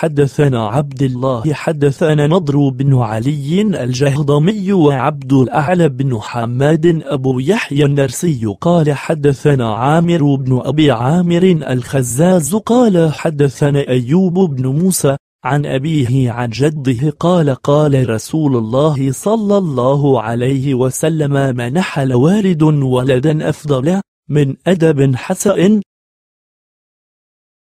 حدثنا عبد الله حدثنا نضر بن علي الجهضمي وعبد الأعلى بن حماد أبو يحيى النرسي قال حدثنا عامر بن أبي عامر الخزاز قال حدثنا أيوب بن موسى عن أبيه عن جده قال قال رسول الله صلى الله عليه وسلم ما نحل والد ولدا أفضل من أدب حسن